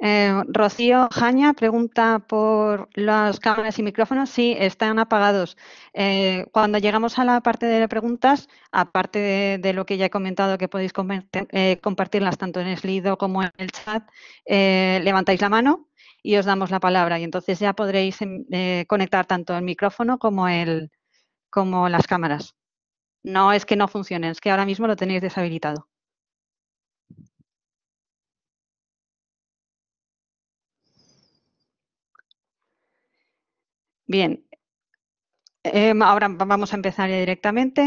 Eh, Rocío Jaña pregunta por las cámaras y micrófonos. Sí, están apagados. Eh, cuando llegamos a la parte de preguntas, aparte de, lo que ya he comentado, que podéis eh, compartirlas tanto en Slido como en el chat, levantáis la mano y os damos la palabra. Y entonces ya podréis em, conectar tanto el micrófono como, el, como las cámaras. No es que no funcionen, es que ahora mismo lo tenéis deshabilitado. Bien, em, ahora vamos a empezar ya directamente.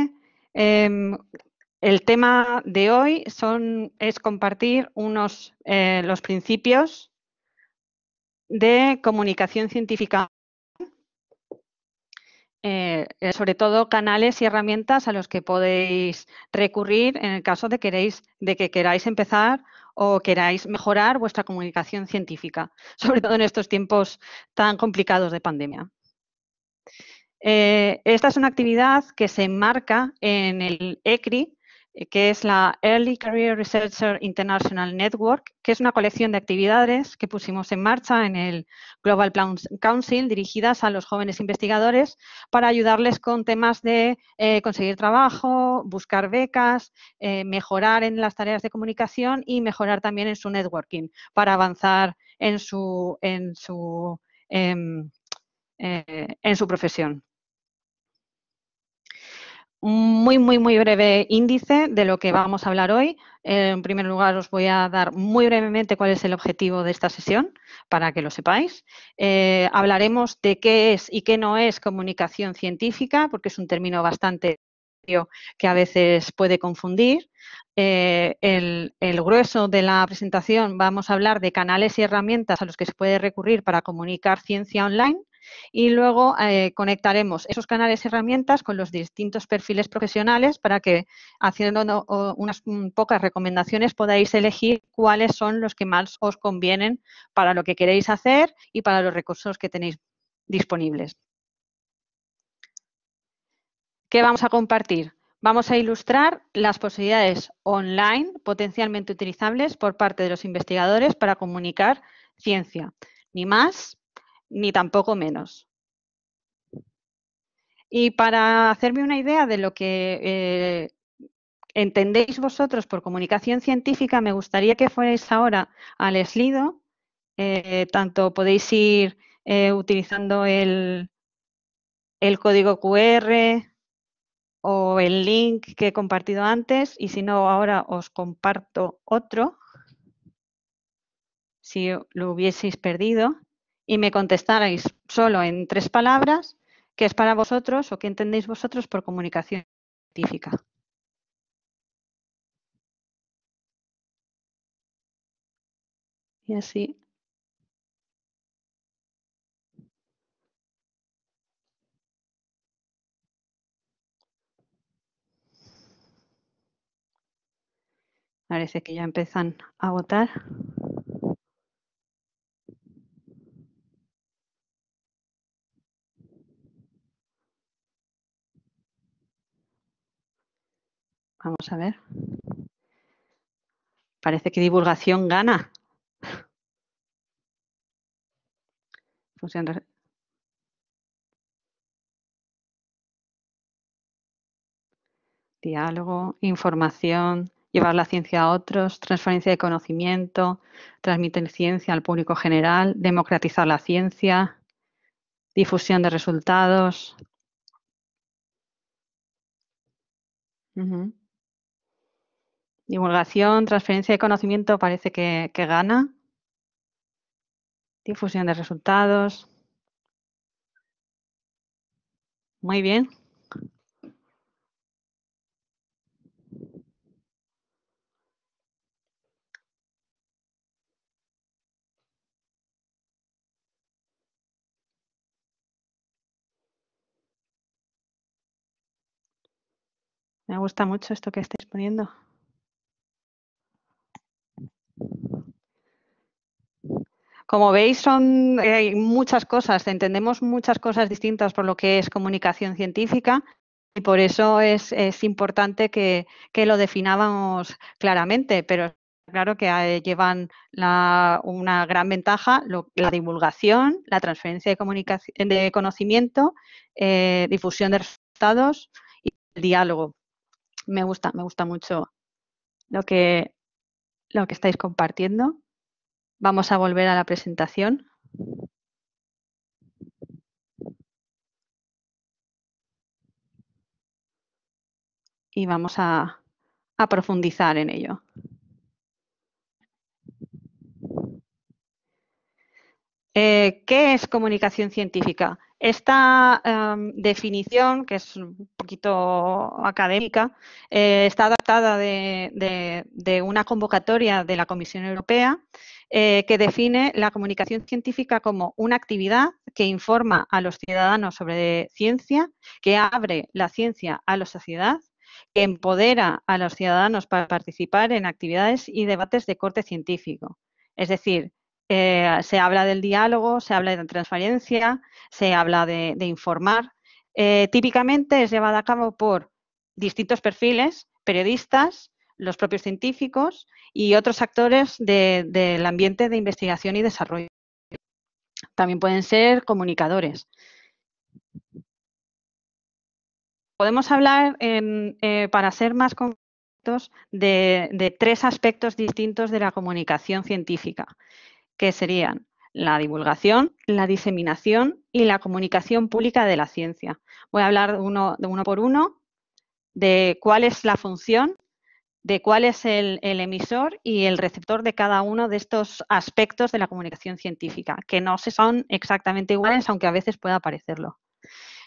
Em, el tema de hoy es compartir unos, eh, los principios de comunicación científica, eh, eh, sobre todo canales y herramientas a los que podéis recurrir en el caso de, queréis, de que queráis empezar o queráis mejorar vuestra comunicación científica, sobre todo en estos tiempos tan complicados de pandemia. Eh, esta es una actividad que se enmarca en el ECRI, eh, que es la Early Career Researcher International Network, que es una colección de actividades que pusimos en marcha en el Global Plan Council dirigidas a los jóvenes investigadores para ayudarles con temas de eh, conseguir trabajo, buscar becas, mejorar en las tareas de comunicación y mejorar también en su networking para avanzar en su, em, eh, en su profesión. Muy, muy, muy breve índice de lo que vamos a hablar hoy. Eh, en primer lugar, os voy a dar muy brevemente cuál es el objetivo de esta sesión, para que lo sepáis. Eh, hablaremos de qué es y qué no es comunicación científica, porque es un término bastante que a veces puede confundir. el, grueso de la presentación vamos a hablar de canales y herramientas a los que se puede recurrir para comunicar ciencia online y luego eh, conectaremos esos canales y herramientas con los distintos perfiles profesionales para que haciendo unas mm, pocas recomendaciones podáis elegir cuáles son los que más os convienen para lo que queréis hacer y para los recursos que tenéis disponibles. ¿Qué vamos a compartir? Vamos a ilustrar las posibilidades online potencialmente utilizables por parte de los investigadores para comunicar ciencia, ni más ni tampoco menos. Y para hacerme una idea de lo que eh, entendéis vosotros por comunicación científica, me gustaría que fuerais ahora al eslido. Eh, tanto podéis ir eh, utilizando el código QR o el link que he compartido antes y si no, ahora os comparto otro si lo hubieseis perdido y me contestaréis solo en tres palabras qué es para vosotros o qué entendéis vosotros por comunicación científica. Y así. Parece que ya empiezan a votar. Vamos a ver. Parece que divulgación gana. Función diálogo, información, llevar la ciencia a otros, transferencia de conocimiento, transmitir ciencia al público general, democratizar la ciencia, difusión de resultados. Divulgación, transferencia de conocimiento parece que, gana. Difusión de resultados. Muy bien. Me gusta mucho esto que estáis poniendo. Como veis, son hay eh, muchas cosas, entendemos muchas cosas distintas por lo que es comunicación científica y por eso es, importante que, lo definamos claramente, pero claro que eh, llevan una gran ventaja la divulgación, la transferencia de, de conocimiento, eh, difusión de resultados y el diálogo. Me gusta, me gusta mucho lo que, lo que estáis compartiendo. Vamos a volver a la presentación. Y vamos a, profundizar en ello. Eh, ¿Qué es comunicación científica? Esta em, definición, que es un poquito académica, eh, está adaptada de, una convocatoria de la Comisión Europea eh, que define la comunicación científica como una actividad que informa a los ciudadanos sobre ciencia, que abre la ciencia a la sociedad que empodera a los ciudadanos para participar en actividades y debates de corte científico. Es decir, eh, se habla del diálogo, se habla de transparencia, se habla de, informar. Eh, típicamente es llevada a cabo por distintos perfiles, periodistas, los propios científicos y otros actores del ambiente de investigación y desarrollo. También pueden ser comunicadores. Podemos hablar, eh, para ser más concretos, de, tres aspectos distintos de la comunicación científica que serían la divulgación, la diseminación y la comunicación pública de la ciencia. Voy a hablar uno, de uno por uno, de cuál es la función, de cuál es el, emisor y el receptor de cada uno de estos aspectos de la comunicación científica, que no se son exactamente iguales, aunque a veces pueda parecerlo.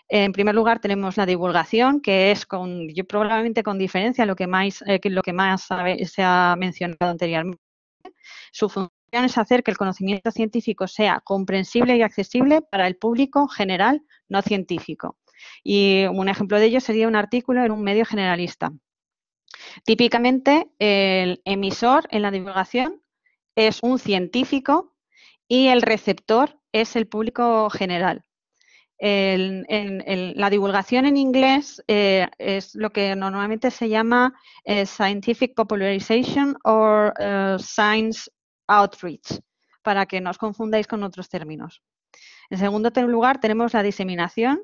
En primer lugar, tenemos la divulgación, que es con, yo probablemente con diferencia lo que más, eh, lo que más se ha mencionado anteriormente. Su función es hacer que el conocimiento científico sea comprensible y accesible para el público general no científico. Y un ejemplo de ello sería un artículo en un medio generalista. Típicamente, el emisor en la divulgación es un científico y el receptor es el público general. la divulgación en inglés eh, es lo que normalmente se llama eh, Scientific Popularization or eh, Science outreach, para que no os confundáis con otros términos. En segundo lugar, tenemos la diseminación,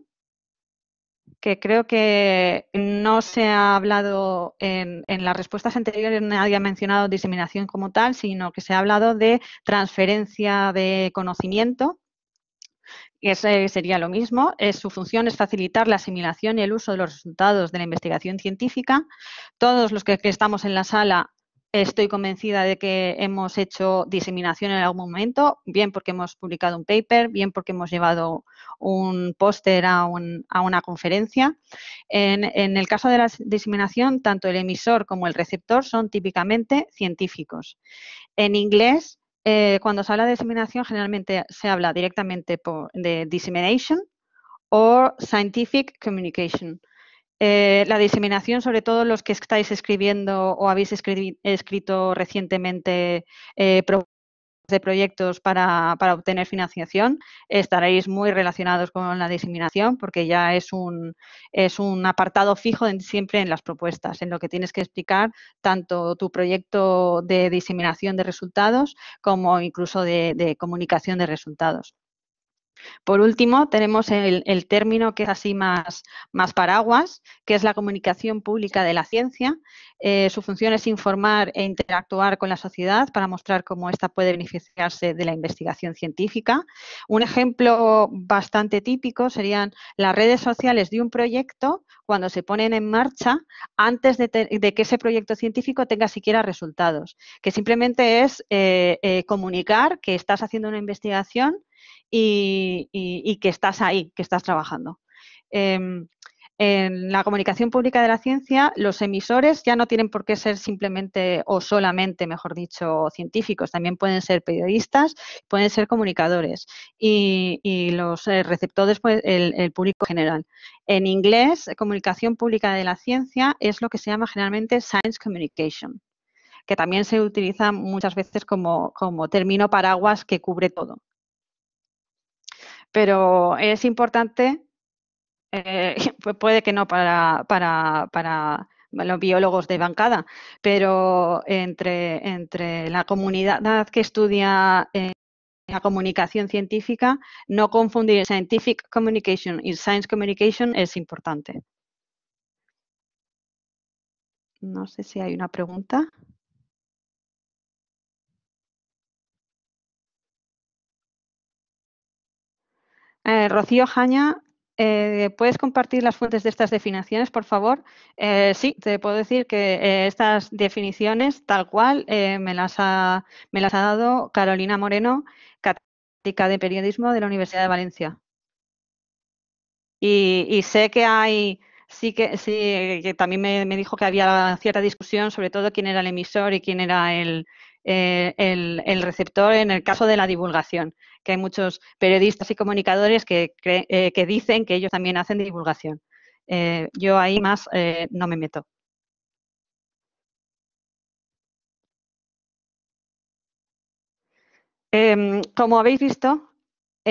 que creo que no se ha hablado en, las respuestas anteriores, nadie ha mencionado diseminación como tal, sino que se ha hablado de transferencia de conocimiento. que eh, sería lo mismo. Eh, su función es facilitar la asimilación y el uso de los resultados de la investigación científica. Todos los que estamos en la sala Estoy convencida de que hemos hecho diseminación en algún momento, bien porque hemos publicado un paper, bien porque hemos llevado un póster a, una conferencia. En, el caso de la diseminación, tanto el emisor como el receptor son típicamente científicos. En inglés, eh, cuando se habla de diseminación, generalmente se habla directamente de dissemination o scientific communication. Eh, la diseminación, sobre todo los que estáis escribiendo o habéis escrito recientemente eh, de proyectos para, obtener financiación, estaréis muy relacionados con la diseminación porque ya es un, apartado fijo siempre en las propuestas, en lo que tienes que explicar tanto tu proyecto de diseminación de resultados como incluso de comunicación de resultados. Por último, tenemos el, término que es así más, paraguas, que es la comunicación pública de la ciencia. Eh, su función es informar e interactuar con la sociedad para mostrar cómo ésta puede beneficiarse de la investigación científica. Un ejemplo bastante típico serían las redes sociales de un proyecto cuando se ponen en marcha antes de, que ese proyecto científico tenga siquiera resultados, que simplemente es eh, eh, comunicar que estás haciendo una investigación y, que estás ahí, que estás trabajando. Em, en la comunicación pública de la ciencia, los emisores ya no tienen por qué ser simplemente o solamente, mejor dicho, científicos, también pueden ser periodistas, pueden ser comunicadores y, los eh, receptores, pues, el, público general. En inglés, comunicación pública de la ciencia es lo que se llama generalmente science communication, que también se utiliza muchas veces como término paraguas que cubre todo pero es importante, eh, puede que no para, los biólogos de bancada, pero entre, la comunidad que estudia eh, la comunicación científica, no confundir scientific communication y science communication es importante. No sé si hay una pregunta. Eh, Rocío Jaña, eh, ¿puedes compartir las fuentes de estas definiciones, por favor? Eh, sí, te puedo decir que estas definiciones, tal cual, me, las ha, me las ha dado Carolina Moreno, catedrática de periodismo de la Universidad de Valencia. Y, sé que hay sí que sí que también me, dijo que había cierta discusión sobre todo quién era el emisor y quién era el, eh, el, receptor en el caso de la divulgación, que hay muchos periodistas y comunicadores que, eh, que dicen que ellos también hacen divulgación. Eh, yo ahí más no me meto. Em, como habéis visto,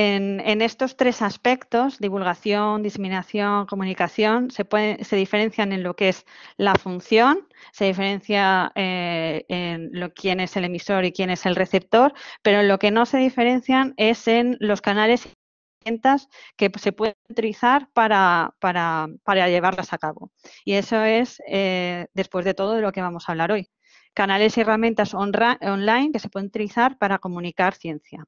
en, estos tres aspectos, divulgación, diseminación, comunicación, se, diferencian en lo que es la función, se diferencia eh, en lo, quién es el emisor y quién es el receptor, pero lo que no se diferencian es en los canales y herramientas que se pueden utilizar para, llevarlas a cabo. Y eso es, eh, después de todo, de lo que vamos a hablar hoy. Canales y herramientas online que se pueden utilizar para comunicar ciencia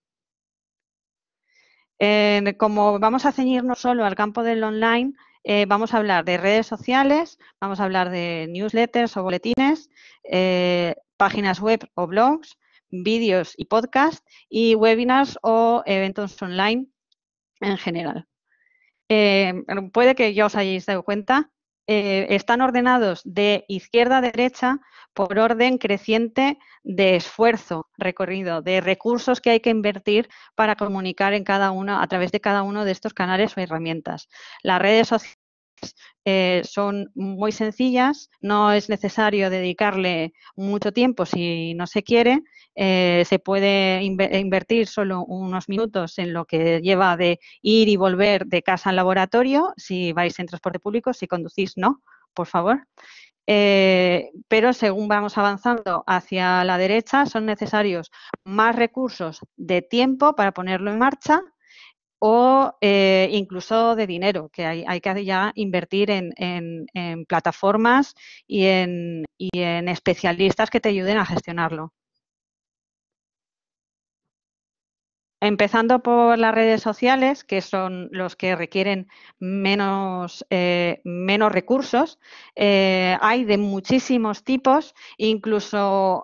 como vamos a ceñirnos solo al campo del online, eh, vamos a hablar de redes sociales, vamos a hablar de newsletters o boletines, eh, páginas web o blogs, vídeos y podcasts y webinars o eventos online en general. Eh, puede que ya os hayáis dado cuenta eh, están ordenados de izquierda a derecha por orden creciente de esfuerzo recorrido, de recursos que hay que invertir para comunicar en cada uno, a través de cada uno de estos canales o herramientas. Las redes sociales eh, son muy sencillas, no es necesario dedicarle mucho tiempo si no se quiere, eh, se puede invertir solo unos minutos en lo que lleva de ir y volver de casa al laboratorio, si vais en transporte público, si conducís, no, por favor. Eh, pero según vamos avanzando hacia la derecha, son necesarios más recursos de tiempo para ponerlo en marcha o eh, incluso de dinero, que hay, que ya invertir en, en, en plataformas y en, y en especialistas que te ayuden a gestionarlo. Empezando por las redes sociales, que son los que requieren menos, eh, menos recursos, eh, hay de muchísimos tipos, incluso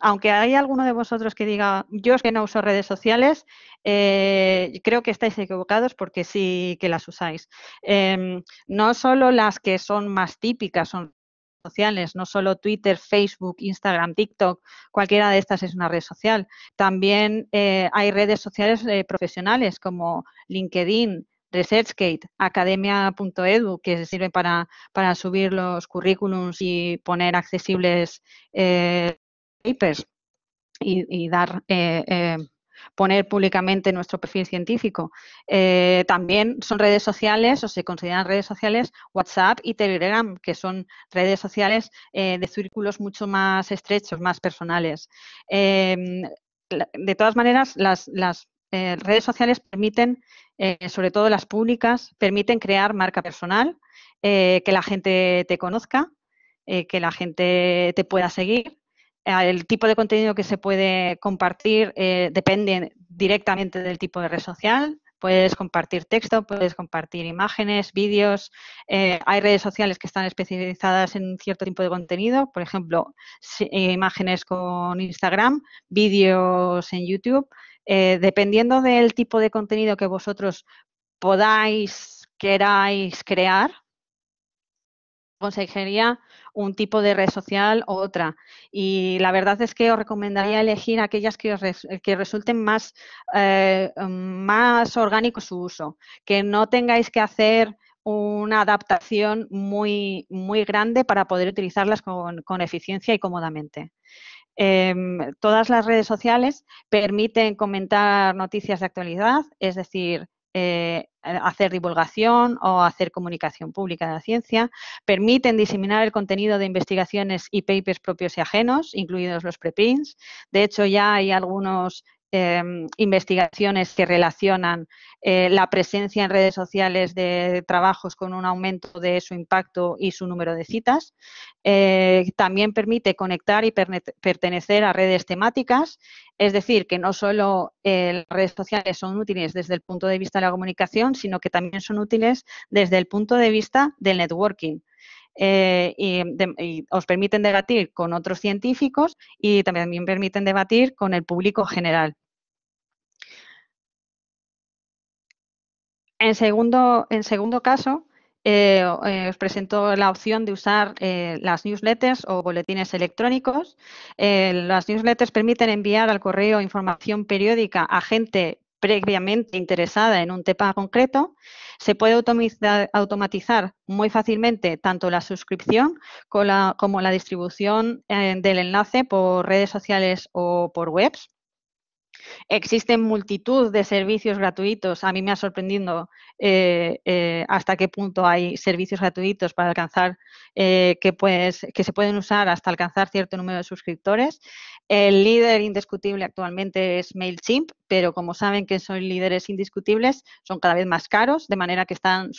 aunque hay alguno de vosotros que diga, yo es que no uso redes sociales, eh, creo que estáis equivocados porque sí que las usáis. Em, no solo las que son más típicas, son sociales, no solo Twitter, Facebook, Instagram, TikTok, cualquiera de estas es una red social. También eh, hay redes sociales eh, profesionales como LinkedIn, ResearchGate, academia.edu, que sirve para, para subir los currículums y poner accesibles eh, papers y, dar poner públicamente nuestro perfil científico. Eh, también son redes sociales o se consideran redes sociales WhatsApp y Telegram, que son redes sociales eh, de círculos mucho más estrechos, más personales. Em, de todas maneras, las, las eh, redes sociales permiten, sobre todo las públicas, permiten crear marca personal, que la gente te conozca, que la gente te pueda seguir eh, el tipo de contenido que se puede compartir eh, depende directamente del tipo de red social. Puedes compartir texto, puedes compartir imágenes, vídeos. Eh, hay redes sociales que están especializadas en cierto tipo de contenido, por ejemplo, imágenes con Instagram, vídeos en YouTube. dependiendo del tipo de contenido que vosotros podáis, queráis crear, consejería un tipo de red social u otra. Y la verdad es que os recomendaría elegir aquellas que, que resulten más, eh, mm, más orgánico su uso, que no tengáis que hacer una adaptación muy, muy grande para poder utilizarlas con, eficiencia y cómodamente. Em, todas las redes sociales permiten comentar noticias de actualidad, es decir, eh, hacer divulgación o hacer comunicación pública de la ciencia, permiten diseminar el contenido de investigaciones y papers propios y ajenos, incluidos los preprints. De hecho, ya hay algunos Em, investigaciones que relacionan eh, la presencia en redes sociales de trabajos con un aumento de su impacto y su número de citas. Eh, también permite conectar y pertenecer a redes temáticas, es decir, que no solo eh, las redes sociales son útiles desde el punto de vista de la comunicación, sino que también son útiles desde el punto de vista del networking. y, os permiten debatir con otros científicos y también permiten debatir con el público general. En segundo, caso, eh, eh, os presento la opción de usar eh, las newsletters o boletines electrónicos. las newsletters permiten enviar al correo información periódica a gente previamente interesada en un tema concreto. Se puede automatizar muy fácilmente tanto la suscripción como la distribución del enlace por redes sociales o por webs. Existen multitud de servicios gratuitos. A mí me ha sorprendido eh, eh, hasta qué punto hay servicios gratuitos para alcanzar eh, que, pues, que se pueden usar hasta alcanzar cierto número de suscriptores. El líder indiscutible actualmente es MailChimp, pero como saben que son líderes indiscutibles, son cada vez más caros, de manera que están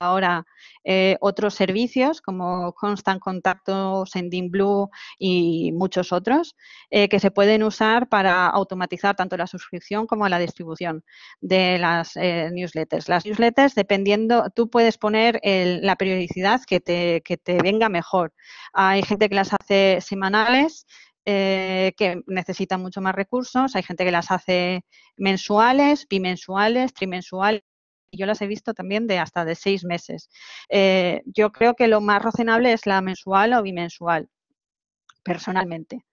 ahora eh, otros servicios como Constant Contacto, Sending Blue y muchos otros eh, que se pueden usar para automatizar tanto la suscripción como la distribución de las eh, newsletters. Las newsletters, dependiendo, tú puedes poner la periodicidad que te, venga mejor. Hay gente que las hace semanales, que necesita mucho más recursos, hay gente que las hace mensuales, bimensuales, trimensuales, yo las he visto también de hasta de seis meses. Eh, yo creo que lo más razonable es la mensual o bimensual, personalmente.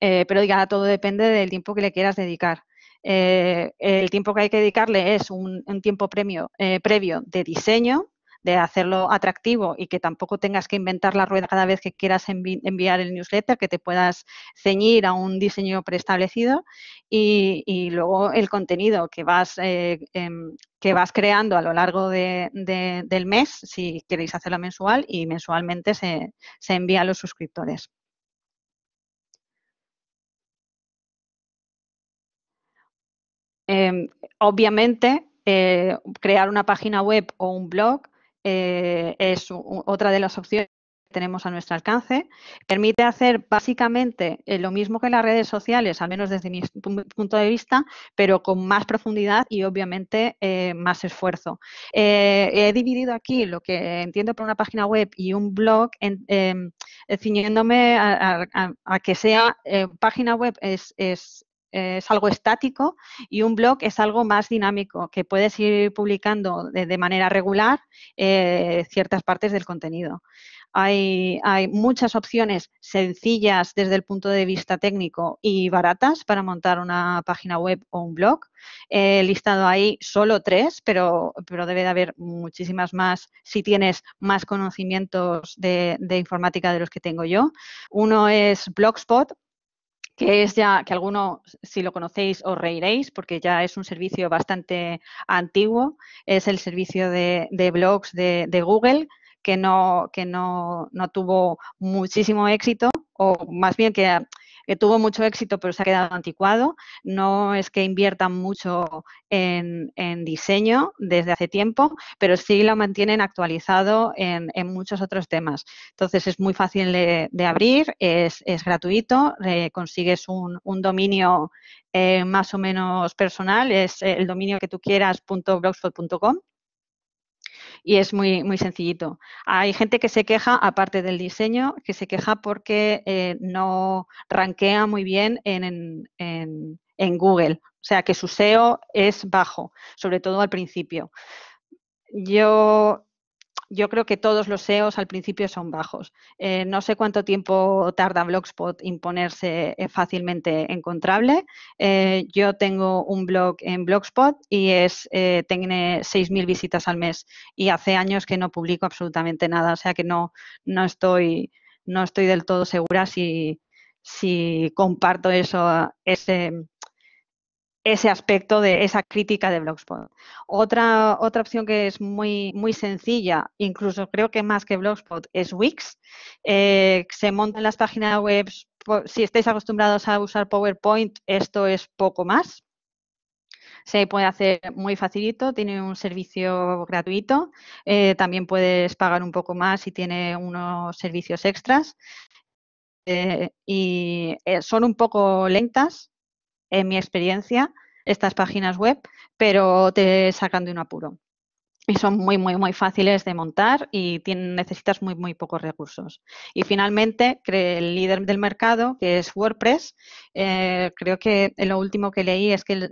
Eh, pero diga todo depende del tiempo que le quieras dedicar. Eh, el tiempo que hay que dedicarle es un, un tiempo premio, previo de diseño, de hacerlo atractivo y que tampoco tengas que inventar la rueda cada vez que quieras enviar el newsletter, que te puedas ceñir a un diseño preestablecido y, luego el contenido que vas eh, em, que vas creando a lo largo de, del mes, si queréis hacerlo mensual, y mensualmente se, envía a los suscriptores. Em, obviamente, eh, crear una página web o un blog eh, es otra de las opciones que tenemos a nuestro alcance. Permite hacer básicamente eh, lo mismo que las redes sociales, al menos desde mi punto de vista, pero con más profundidad y obviamente eh, más esfuerzo. he dividido aquí lo que entiendo por una página web y un blog, en, em, ciñéndome a, que sea página web es eh, es algo estático y un blog es algo más dinámico, que puedes ir publicando de, manera regular eh, ciertas partes del contenido. Hay, hay, muchas opciones sencillas desde el punto de vista técnico y baratas para montar una página web o un blog. He listado ahí solo tres, pero, pero debe de haber muchísimas más si tienes más conocimientos de informática de los que tengo yo. Uno es Blogspot, que es ya, que alguno, si lo conocéis, os reiréis, porque ya es un servicio bastante antiguo, es el servicio de, blogs de Google, que no, que no, tuvo muchísimo éxito, o más bien ah, que tuvo mucho éxito pero se ha quedado anticuado. No es que inviertan mucho en, diseño desde hace tiempo, pero sí lo mantienen actualizado en, en muchos otros temas. Entonces es muy fácil de, abrir, es, es gratuito, eh, consigues un, un dominio eh, más o menos personal, es el dominio que tú quieras.blogspot.com y es muy, muy sencillito. Hay gente que se queja, aparte del diseño, que se queja porque eh, no ranquea muy bien en, en Google, o sea que su SEO es bajo, sobre todo al principio. Yo yo creo que todos los SEOs al principio son bajos. Eh, no sé cuánto tiempo tarda Blogspot en ponerse eh, fácilmente encontrable. Eh, yo tengo un blog en Blogspot y es, tiene 6.000 visitas al mes y hace años que no publico absolutamente nada, o sea que no, no, estoy, no estoy del todo segura si, si comparto eso, ese, ese aspecto de esa crítica de Blogspot. Otra, otra opción que es muy, muy sencilla, incluso creo que más que Blogspot, es Wix. Eh, se montan las páginas web, si estáis acostumbrados a usar PowerPoint, esto es poco más. Se puede hacer muy facilito, tiene un servicio gratuito, eh, también puedes pagar un poco más si tiene unos servicios extras. Eh, y son un poco lentas, en mi experiencia, estas páginas web, pero te sacan de un apuro. Y son muy, muy, muy fáciles de montar y necesitas muy, muy pocos recursos. Y finalmente, el líder del mercado, que es WordPress, eh, creo que lo último que leí es que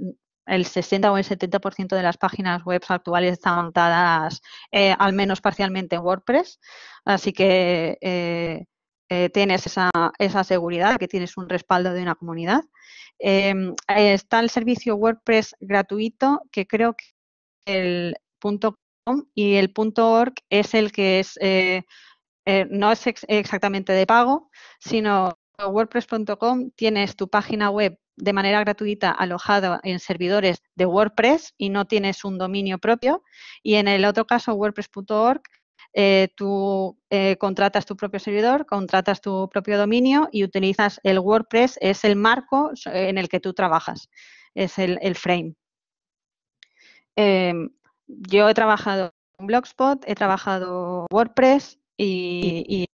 el, 60 o el 70% de las páginas web actuales están montadas eh, al menos parcialmente en WordPress. Así que eh, eh, tienes esa, seguridad, que tienes un respaldo de una comunidad. Em, está el servicio WordPress gratuito, que creo que el .com y el .org es el que es, eh, eh, no es exactamente de pago, sino WordPress.com tienes tu página web de manera gratuita alojada en servidores de WordPress y no tienes un dominio propio. Y en el otro caso, WordPress.org, eh, tú eh, contratas tu propio servidor, contratas tu propio dominio y utilizas el WordPress, es el marco en el que tú trabajas, es el, frame. Em, yo he trabajado en Blogspot, he trabajado WordPress y,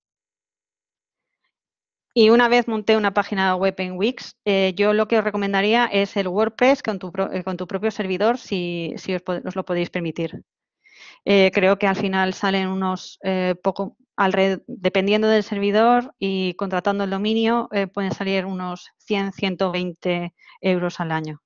una vez monté una página web en Wix, eh, yo lo que os recomendaría es el WordPress con tu, propio servidor, si, os, lo podéis permitir. Eh, creo que al final salen unos eh, poco, alrededor, dependiendo del servidor y contratando el dominio, eh, pueden salir unos 100, 120 euros al año.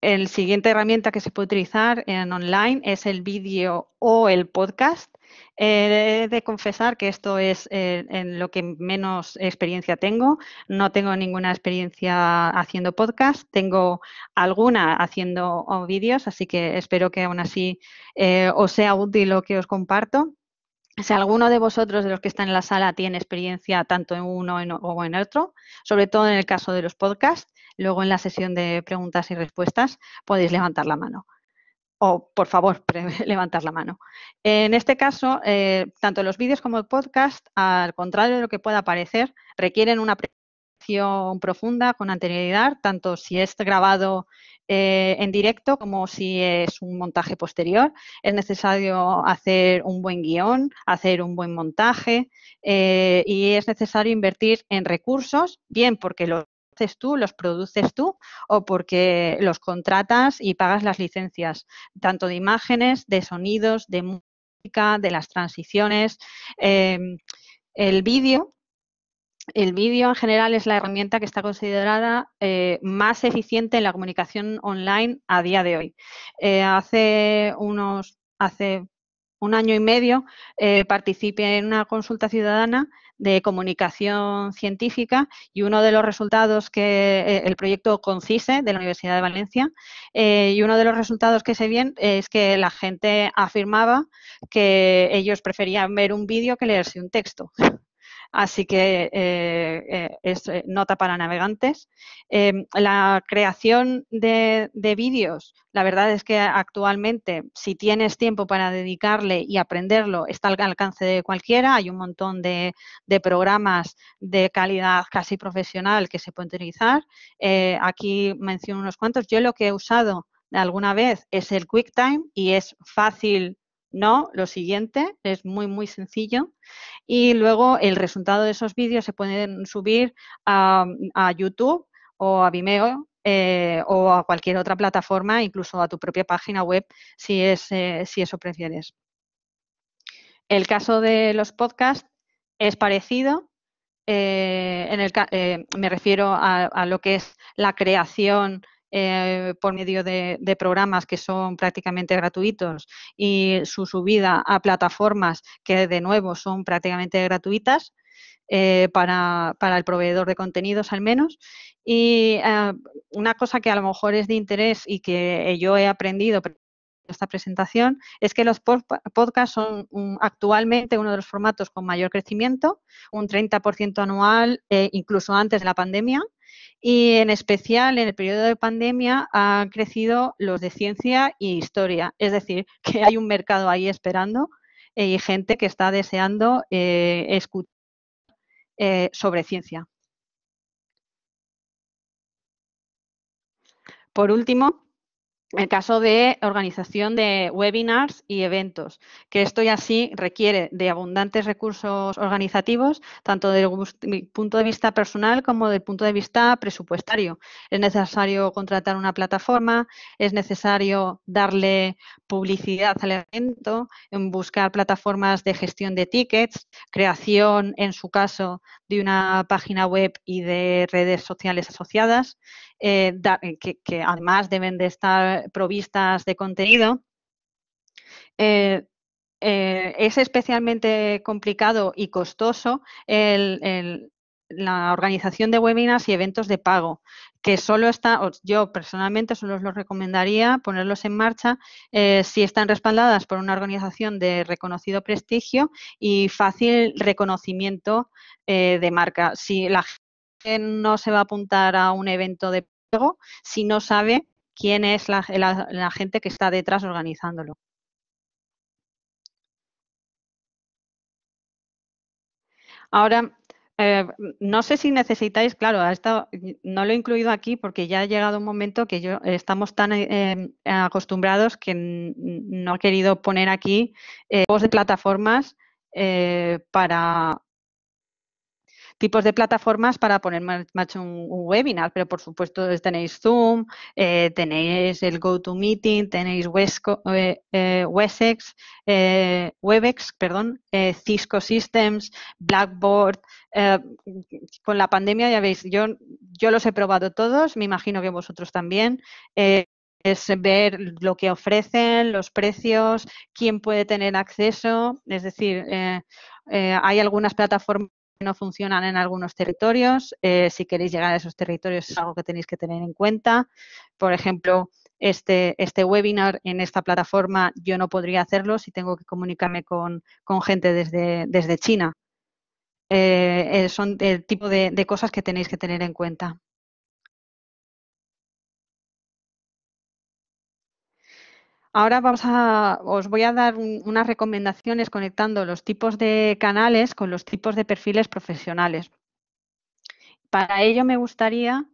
el siguiente herramienta que se puede utilizar en online es el vídeo o el podcast. Eh, he de confesar que esto es eh, en lo que menos experiencia tengo. No tengo ninguna experiencia haciendo podcast, tengo alguna haciendo oh, vídeos, así que espero que aún así eh, os sea útil lo que os comparto. Si alguno de vosotros, de los que están en la sala, tiene experiencia tanto en uno o en otro, sobre todo en el caso de los podcasts, luego en la sesión de preguntas y respuestas podéis levantar la mano o por favor, levantar la mano. En este caso, eh, tanto los vídeos como el podcast, al contrario de lo que pueda parecer, requieren una preparación profunda con anterioridad, tanto si es grabado eh, en directo como si es un montaje posterior. Es necesario hacer un buen guión, hacer un buen montaje eh, y es necesario invertir en recursos, bien porque los haces tú, los produces tú o porque los contratas y pagas las licencias, tanto de imágenes, de sonidos, de música, de las transiciones. Em, el vídeo el vídeo en general es la herramienta que está considerada eh, más eficiente en la comunicación online a día de hoy. Eh, hace unos, hace un año y medio, eh, participé en una consulta ciudadana de comunicación científica y uno de los resultados que eh, el proyecto CONCISE de la Universidad de Valencia eh, y uno de los resultados que se bien es que la gente afirmaba que ellos preferían ver un vídeo que leerse un texto. Así que eh, eh, es eh, nota para navegantes. Em, la creación de, vídeos, la verdad es que actualmente, si tienes tiempo para dedicarle y aprenderlo, está al alcance de cualquiera. Hay un montón de, de programas de calidad casi profesional que se pueden utilizar. aquí menciono unos cuantos. Yo lo que he usado alguna vez es el QuickTime y es fácil no, lo siguiente, es muy, muy sencillo. Y luego el resultado de esos vídeos se pueden subir a, YouTube o a Vimeo eh, o a cualquier otra plataforma, incluso a tu propia página web, si, eh, eso prefieres. El caso de los podcasts es parecido. Eh, en el, me refiero a, lo que es la creación eh, por medio de, programas que son prácticamente gratuitos y su subida a plataformas que de nuevo son prácticamente gratuitas. Eh, para, el proveedor de contenidos al menos. Y eh, una cosa que a lo mejor es de interés y que yo he aprendido en esta presentación es que los podcasts son actualmente uno de los formatos con mayor crecimiento, un 30% anual, incluso antes de la pandemia, y en especial en el periodo de pandemia han crecido los de ciencia y historia. Es decir, que hay un mercado ahí esperando eh, y gente que está deseando eh, escuchar eh, sobre ciencia. Por último, el caso de organización de webinars y eventos, que esto ya sí requiere de abundantes recursos organizativos, tanto desde el punto de vista personal como desde el punto de vista presupuestario. Es necesario contratar una plataforma, es necesario darle publicidad al evento, buscar plataformas de gestión de tickets, creación, en su caso, de una página web y de redes sociales asociadas. Eh, eh, que, además deben de estar provistas de contenido. Eh, es especialmente complicado y costoso la organización de webinars y eventos de pago, que solo está, yo personalmente solo los recomendaría ponerlos en marcha si están respaldadas por una organización de reconocido prestigio y fácil reconocimiento de marca. Si la que no se va a apuntar a un evento de pago si no sabe quién es la, gente que está detrás organizándolo. Ahora, eh, no sé si necesitáis, claro, no lo he incluido aquí porque ya ha llegado un momento que estamos tan eh, eh, acostumbrados que no he querido poner aquí eh, de plataformas para tipos de plataformas para poner un, webinar, pero por supuesto tenéis Zoom, eh, tenéis el GoToMeeting, tenéis Wesco, eh, eh, Wesex, Webex, perdón, Cisco Systems, Blackboard. con la pandemia, ya veis, yo, yo los he probado todos, me imagino que vosotros también es ver lo que ofrecen, los precios, quién puede tener acceso. Es decir, hay algunas plataformas no funcionan en algunos territorios. Eh, si queréis llegar a esos territorios es algo que tenéis que tener en cuenta. Por ejemplo, este, este webinar en esta plataforma yo no podría hacerlo si tengo que comunicarme con, gente desde, China. Eh, eh, son el tipo de cosas que tenéis que tener en cuenta. Ahora vamos a, os voy a dar unas recomendaciones conectando los tipos de canales con los tipos de perfiles profesionales. Para ello me gustaría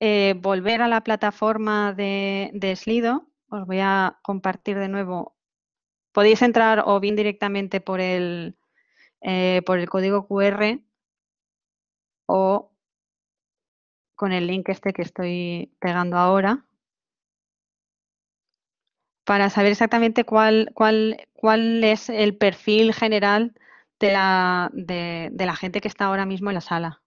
eh, volver a la plataforma de, Slido. Os voy a compartir de nuevo. Podéis entrar o bien directamente por el, eh, por el código QR o con el link este que estoy pegando ahora para saber exactamente cuál, cuál, es el perfil general de la, de, de la gente que está ahora mismo en la sala.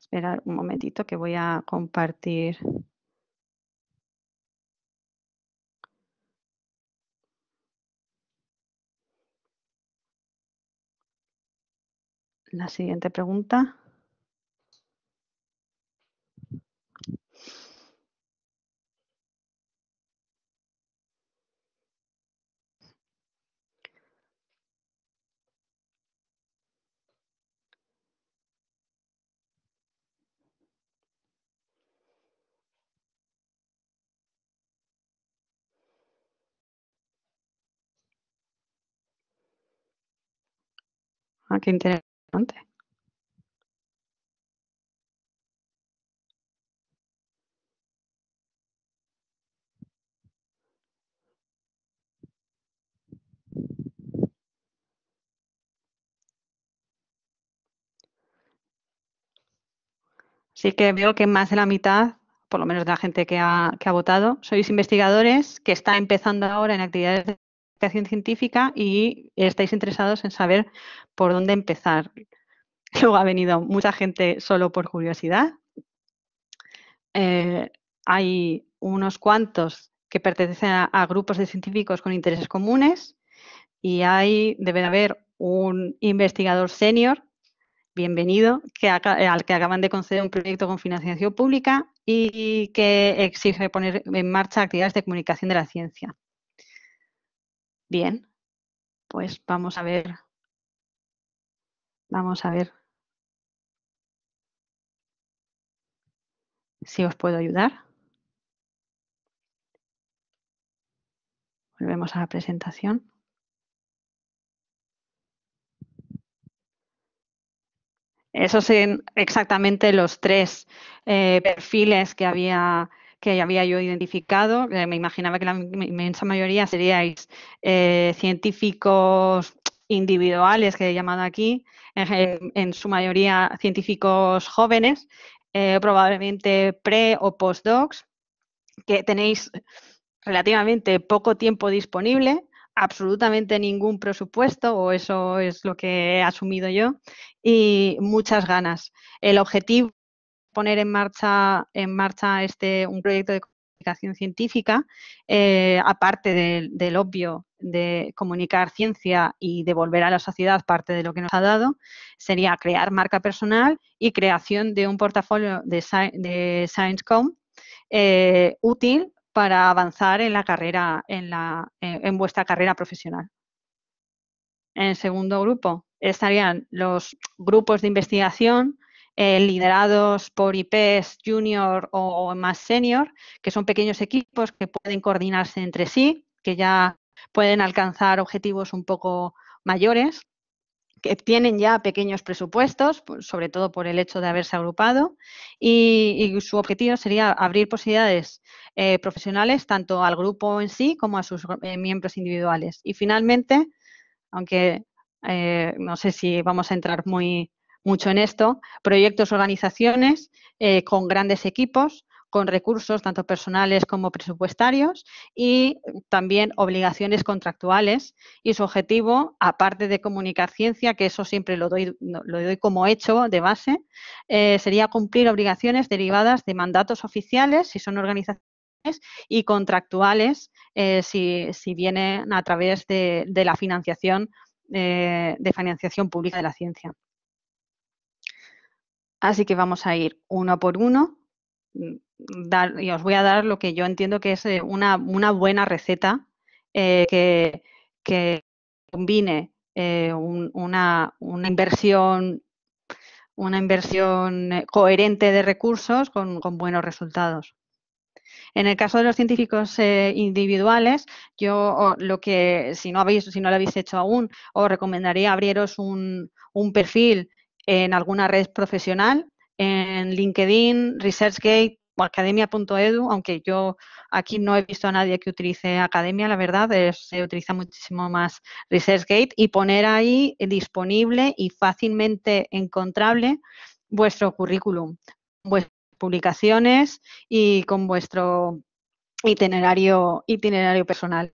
Esperar un momentito que voy a compartir. la siguiente pregunta. Ah, qué interesante. Sí Así que veo que más de la mitad, por lo menos de la gente que ha, votado, sois investigadores que está empezando ahora en actividades de investigación científica y estáis interesados en saber por dónde empezar. Luego ha venido mucha gente solo por curiosidad. Eh, hay unos cuantos que pertenecen a, grupos de científicos con intereses comunes y hay, debe haber un investigador senior, bienvenido, al que acaban de conceder un proyecto con financiación pública y que exige poner en marcha actividades de comunicación de la ciencia. Bien, pues vamos a ver Vamos a ver si os puedo ayudar. Volvemos a la presentación. Esos son exactamente los tres eh, perfiles que había, que había yo identificado. me imaginaba que la inmensa mayoría seríais eh, científicos individuales que he llamado aquí, en, su mayoría científicos jóvenes, eh, probablemente pre o postdocs, que tenéis relativamente poco tiempo disponible, absolutamente ningún presupuesto, o eso es lo que he asumido yo, y muchas ganas. El objetivo es poner en marcha, en marcha este, un proyecto de comunicación científica, eh, aparte del obvio de comunicar ciencia y devolver a la sociedad parte de lo que nos ha dado, sería crear marca personal y creación de un portafolio de, ScienceCom eh, útil para avanzar en la carrera, en, la, eh, en vuestra carrera profesional. En segundo grupo estarían los grupos de investigación eh, liderados por IPs junior o más senior, que son pequeños equipos que pueden coordinarse entre sí, que ya pueden alcanzar objetivos un poco mayores, que tienen ya pequeños presupuestos, sobre todo por el hecho de haberse agrupado, y, su objetivo sería abrir posibilidades eh, profesionales tanto al grupo en sí como a sus eh, miembros individuales. Y finalmente, aunque eh, no sé si vamos a entrar muy mucho en esto, proyectos, organizaciones con grandes equipos con recursos tanto personales como presupuestarios y también obligaciones contractuales. Y su objetivo, aparte de comunicar ciencia, que eso siempre lo doy, lo doy como hecho de base, eh, sería cumplir obligaciones derivadas de mandatos oficiales, si son organizaciones y contractuales eh, si, vienen a través de, la financiación eh, de financiación pública de la ciencia. Así que vamos a ir uno por uno. Mm, y os voy a dar lo que yo entiendo que es eh, una, buena receta eh, que, combine eh, una, inversión una inversión coherente de recursos con, buenos resultados. En el caso de los científicos individuales, yo lo que, si no, habéis, si no lo habéis hecho aún, os recomendaría abriros un, un perfil en alguna red profesional en LinkedIn, ResearchGate o academia.edu, aunque yo aquí no he visto a nadie que utilice academia, la verdad, se utiliza muchísimo más ResearchGate y poner ahí disponible y fácilmente encontrable vuestro currículum, vuestras publicaciones y con vuestro itinerario, itinerario personal.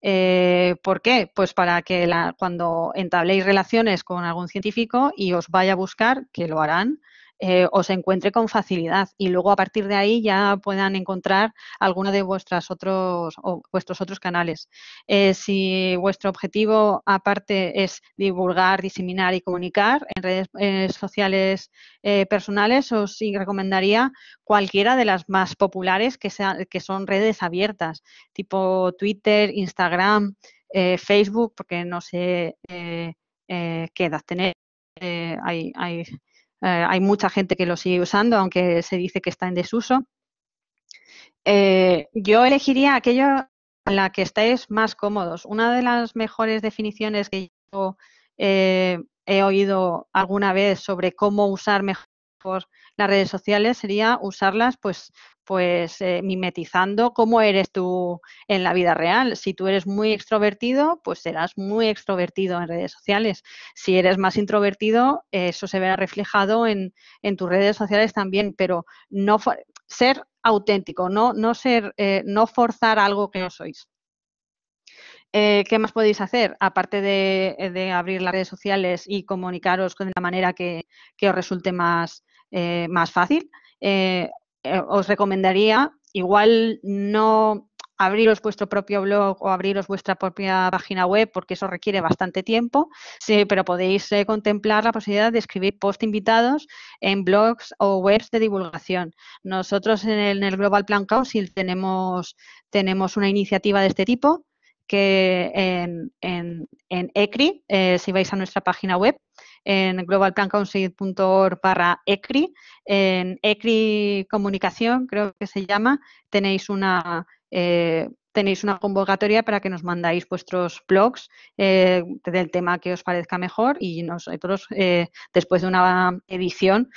Eh, ¿Por qué? Pues para que cuando entabléis relaciones con algún científico y os vaya a buscar, que lo harán, eh, os encuentre con facilidad y luego a partir de ahí ya puedan encontrar alguno de vuestras otros, o vuestros otros canales. Eh, si vuestro objetivo aparte es divulgar, diseminar y comunicar en redes eh, sociales eh, personales, os recomendaría cualquiera de las más populares que, sean que son redes abiertas, tipo Twitter, Instagram, Facebook, porque no sé qué edad tener. hay, hay eh, hay mucha gente que lo sigue usando, aunque se dice que está en desuso. Eh, yo elegiría aquello en la que estáis más cómodos. Una de las mejores definiciones que yo eh, he oído alguna vez sobre cómo usar mejor las redes sociales sería usarlas pues, pues eh, mimetizando cómo eres tú en la vida real. Si tú eres muy extrovertido, pues serás muy extrovertido en redes sociales. Si eres más introvertido, eso se verá reflejado en, en tus redes sociales también, pero no ser auténtico, no, no, ser, eh, no forzar algo que no sois. Eh, ¿Qué más podéis hacer? Aparte de, abrir las redes sociales y comunicaros de la manera que os resulte más, eh, más fácil. Eh, eh, os recomendaría igual no abriros vuestro propio blog o abriros vuestra propia página web porque eso requiere bastante tiempo, sí, pero podéis contemplar la posibilidad de escribir post invitados en blogs o webs de divulgación. Nosotros en el, Global Plan Council tenemos, tenemos una iniciativa de este tipo que en, ECRI, si vais a nuestra página web, en globalplancounseling.org para ECRI. En ECRI Comunicación, creo que se llama, tenéis una... Eh, tenéis una convocatoria para que nos mandáis vuestros blogs eh, del tema que os parezca mejor y nosotros, eh, después de una edición,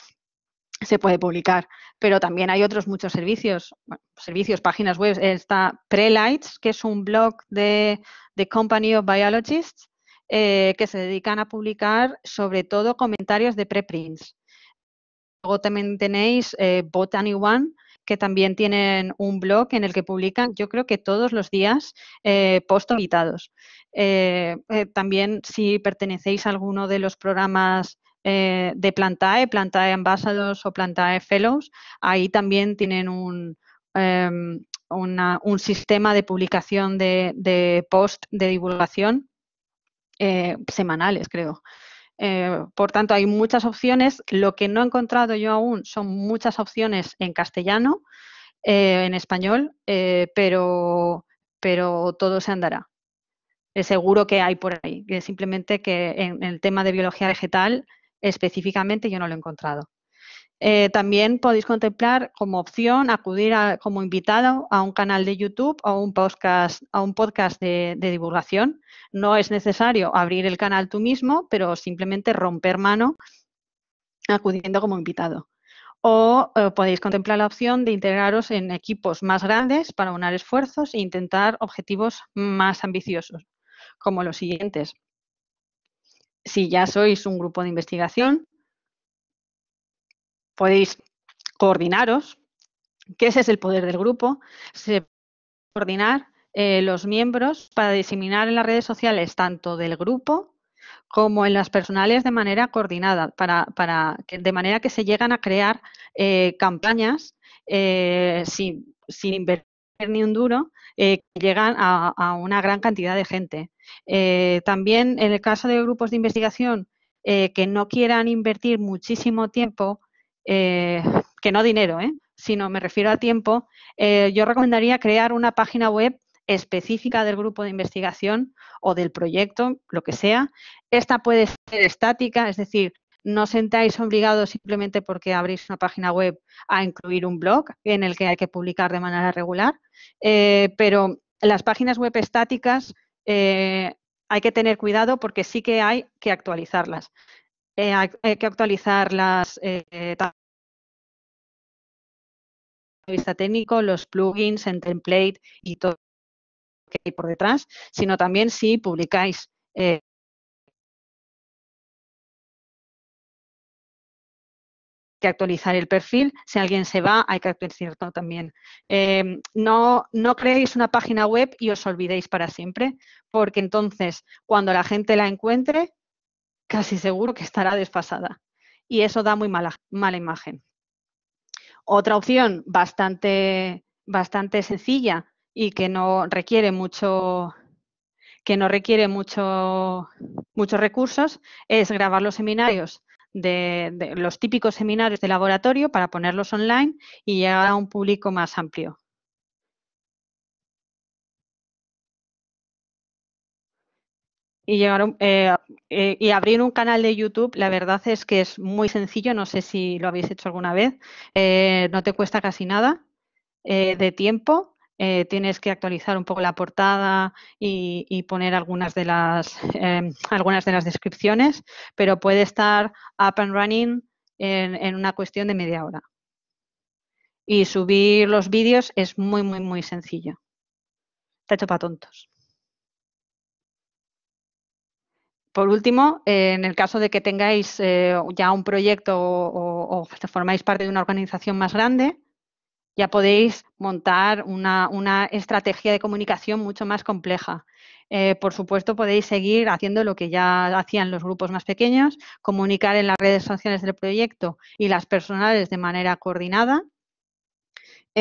se puede publicar. Pero también hay otros muchos servicios, servicios, páginas web. Está Prelights, que es un blog de The Company of Biologists, eh, que se dedican a publicar sobre todo comentarios de preprints. Luego también tenéis eh, Botany One, que también tienen un blog en el que publican, yo creo que todos los días, eh, post invitados. Eh, eh, también si pertenecéis a alguno de los programas de Plantae, Plantae Ambassadors o Plantae Fellows, ahí también tienen un, em, sistema de publicación de, de post de divulgación eh, semanales, creo. Eh, por tanto, hay muchas opciones. Lo que no he encontrado yo aún son muchas opciones en castellano, eh, en español, pero, pero todo se andará. seguro que hay por ahí. simplemente que en el tema de biología vegetal específicamente yo no lo he encontrado. Eh, también podéis contemplar como opción acudir como invitado a un canal de YouTube o un podcast, a un podcast de, divulgación. No es necesario abrir el canal tú mismo, pero simplemente romper mano acudiendo como invitado. O eh, podéis contemplar la opción de integraros en equipos más grandes para unar esfuerzos e intentar objetivos más ambiciosos, como los siguientes. Si ya sois un grupo de investigación, podéis coordinaros, que ese es el poder del grupo, se coordinar eh, los miembros para diseminar en las redes sociales tanto del grupo como en las personales de manera coordinada, para, que, de manera que se llegan a crear eh, campañas eh, sin, invertir ni un duro, que llegan a, a, una gran cantidad de gente. también en el caso de grupos de investigación que no quieran invertir muchísimo tiempo eh, que no dinero, ¿eh? sino me refiero a tiempo, eh, yo recomendaría crear una página web específica del grupo de investigación o del proyecto, lo que sea. Esta puede ser estática, es decir, no sentáis obligados simplemente porque abrís una página web a incluir un blog en el que hay que publicar de manera regular, pero las páginas web estáticas hay que tener cuidado porque sí que hay que actualizarlas. hay que actualizarlas... las, vista técnico, los plugins en template y todo lo que hay por detrás, sino también si publicáis. Eh, que actualizar el perfil. Si alguien se va, hay que actualizarlo también. Em, no, no creéis una página web y os olvidéis para siempre, porque entonces cuando la gente la encuentre, casi seguro que estará desfasada. Y eso da muy mala, mala imagen. Otra opción bastante, bastante sencilla y que no requiere mucho que no requiere mucho, muchos recursos es grabar los seminarios de, los típicos seminarios de laboratorio para ponerlos online y llegar a un público más amplio. y, eh, eh, abrir un canal de YouTube, la verdad es que es muy sencillo, no sé si lo habéis hecho alguna vez, eh, no te cuesta casi nada de tiempo, tienes que actualizar un poco la portada y, poner algunas de, las, em, algunas de las descripciones, pero puede estar up and running en, en una cuestión de media hora. Y subir los vídeos es muy, muy, muy sencillo. Está hecho para tontos. por último, eh, en el caso de que tengáis eh, ya un proyecto o, formáis parte de una organización más grande, ya podéis montar una, estrategia de comunicación mucho más compleja. Eh, por supuesto, podéis seguir haciendo lo que ya hacían los grupos más pequeños, comunicar en las redes sociales del proyecto y las personales de manera coordinada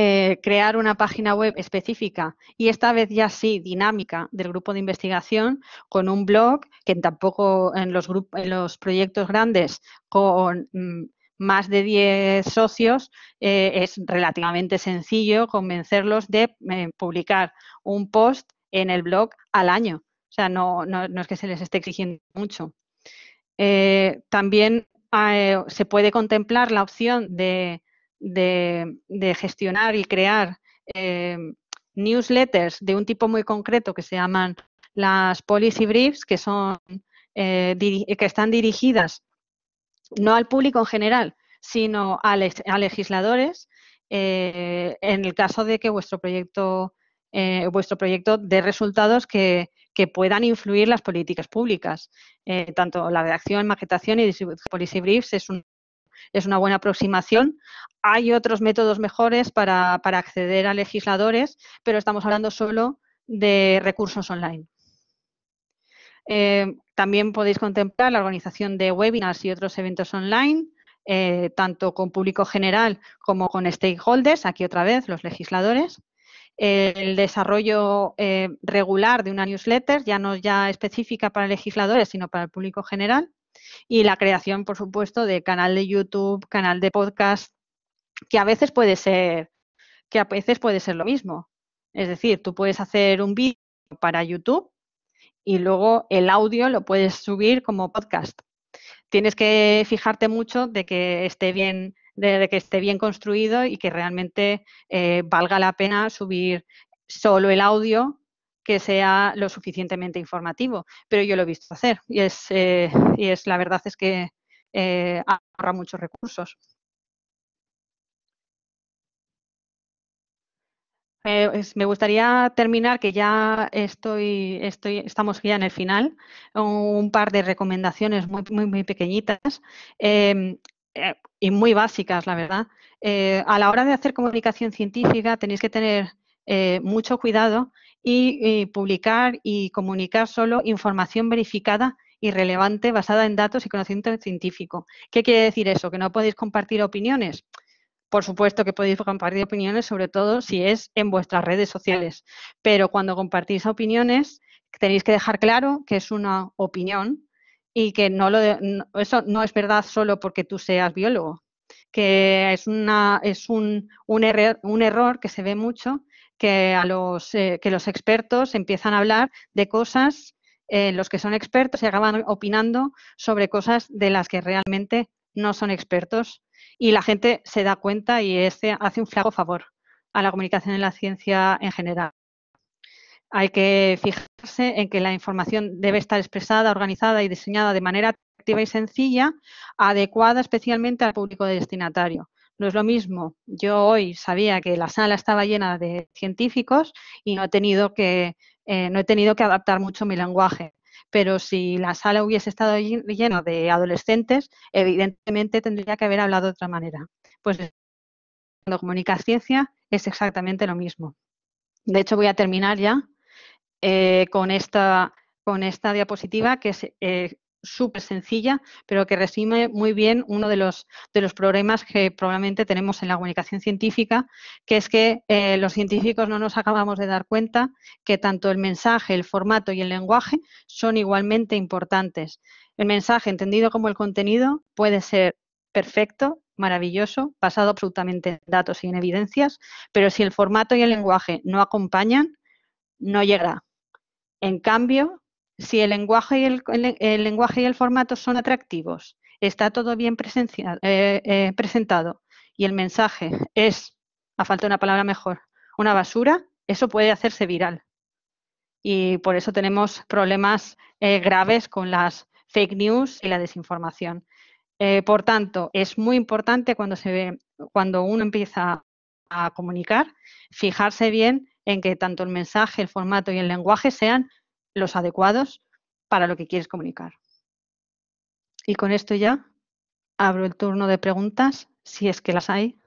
eh, crear una página web específica y esta vez ya sí dinámica del grupo de investigación con un blog que tampoco en los, en los proyectos grandes con mm, más de 10 socios eh, es relativamente sencillo convencerlos de eh, publicar un post en el blog al año. O sea, no, no, no es que se les esté exigiendo mucho. también se puede contemplar la opción de de, gestionar y crear eh, newsletters de un tipo muy concreto que se llaman las policy briefs, que, son, eh, que están dirigidas no al público en general, sino a, legisladores, eh, en el caso de que vuestro proyecto, vuestro proyecto dé resultados que, puedan influir las políticas públicas. tanto la redacción, maquetación y distribución de policy briefs es un es una buena aproximación. Hay otros métodos mejores para, acceder a legisladores, pero estamos hablando solo de recursos online. Eh, también podéis contemplar la organización de webinars y otros eventos online, eh, tanto con público general como con stakeholders, aquí otra vez los legisladores. el desarrollo eh, regular de una newsletter, ya no ya específica para legisladores, sino para el público general y la creación, por supuesto, de canal de YouTube, canal de podcast, que a veces puede ser, que a veces puede ser lo mismo. Es decir, tú puedes hacer un vídeo para YouTube y luego el audio lo puedes subir como podcast. Tienes que fijarte mucho de que esté bien, de que esté bien construido y que realmente eh, valga la pena subir solo el audio que sea lo suficientemente informativo, pero yo lo he visto hacer y es, eh, es la verdad es que eh, ahorra muchos recursos. Eh, me gustaría terminar, que ya estoy, estoy, estamos ya en el final, un par de recomendaciones muy, muy pequeñitas em, y muy básicas, la verdad. a la hora de hacer comunicación científica tenéis que tener eh, mucho cuidado y, publicar y comunicar solo información verificada y relevante basada en datos y conocimiento científico. ¿Qué quiere decir eso? ¿Que no podéis compartir opiniones? Por supuesto que podéis compartir opiniones, sobre todo si es en vuestras redes sociales. Pero cuando compartís opiniones, tenéis que dejar claro que es una opinión y que no lo eso no es verdad solo porque tú seas biólogo, que es, una, es un, un, un error que se ve mucho que, a los, eh, que los expertos empiezan a hablar de cosas, en eh, los que son expertos se acaban opinando sobre cosas de las que realmente no son expertos y la gente se da cuenta y este hace un flaco favor a la comunicación en la ciencia en general. Hay que fijarse en que la información debe estar expresada, organizada y diseñada de manera activa y sencilla, adecuada especialmente al público destinatario. No es lo mismo. Yo hoy sabía que la sala estaba llena de científicos y no he tenido que, eh, adaptar mucho mi lenguaje. Pero si la sala hubiese estado llena de adolescentes, evidentemente tendría que haber hablado de otra manera. Pues cuando comunicas ciencia es exactamente lo mismo. De hecho, voy a terminar ya eh, con, esta, con esta diapositiva que es eh, súper sencilla, pero que resume muy bien uno de los, de los problemas que probablemente tenemos en la comunicación científica, que es que eh, los científicos no nos acabamos de dar cuenta que tanto el mensaje, el formato y el lenguaje son igualmente importantes. El mensaje, entendido como el contenido, puede ser perfecto, maravilloso, basado absolutamente en datos y en evidencias, pero si el formato y el lenguaje no acompañan, no llegará. En cambio, si el lenguaje y el, formato son atractivos, está todo bien eh, eh, presentado y el mensaje es, a falta de una palabra mejor, una basura, eso puede hacerse viral. Y por eso tenemos problemas eh, graves con las fake news y la desinformación. por tanto, es muy importante cuando, se ve, cuando uno empieza a comunicar, fijarse bien en que tanto el mensaje, el formato y el lenguaje sean los adecuados para lo que quieres comunicar. Y con esto ya abro el turno de preguntas, si es que las hay.